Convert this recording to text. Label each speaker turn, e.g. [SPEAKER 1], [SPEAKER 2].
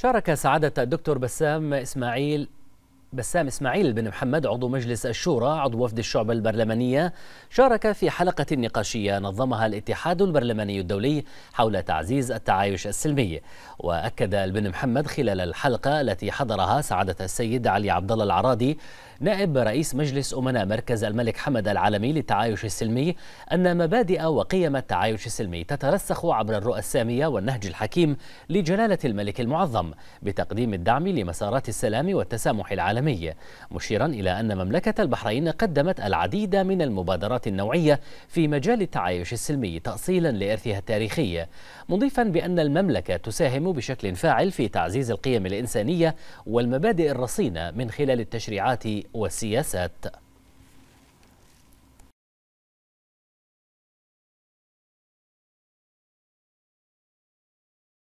[SPEAKER 1] شارك سعادة الدكتور بسام إسماعيل بسام اسماعيل بن محمد عضو مجلس الشورى عضو وفد الشعب البرلمانية شارك في حلقة نقاشية نظمها الاتحاد البرلماني الدولي حول تعزيز التعايش السلمي وأكد البن محمد خلال الحلقة التي حضرها سعادة السيد علي عبد الله العراضي نائب رئيس مجلس أمناء مركز الملك حمد العالمي للتعايش السلمي أن مبادئ وقيم التعايش السلمي تترسخ عبر الرؤى السامية والنهج الحكيم لجلالة الملك المعظم بتقديم الدعم لمسارات السلام والتسامح العالمي العالمي مشيرا إلى أن مملكة البحرين قدمت العديد من المبادرات النوعية في مجال التعايش السلمي تأصيلا لإرثها التاريخي مضيفا بأن المملكة تساهم بشكل فاعل في تعزيز القيم الإنسانية والمبادئ الرصينة من خلال التشريعات والسياسات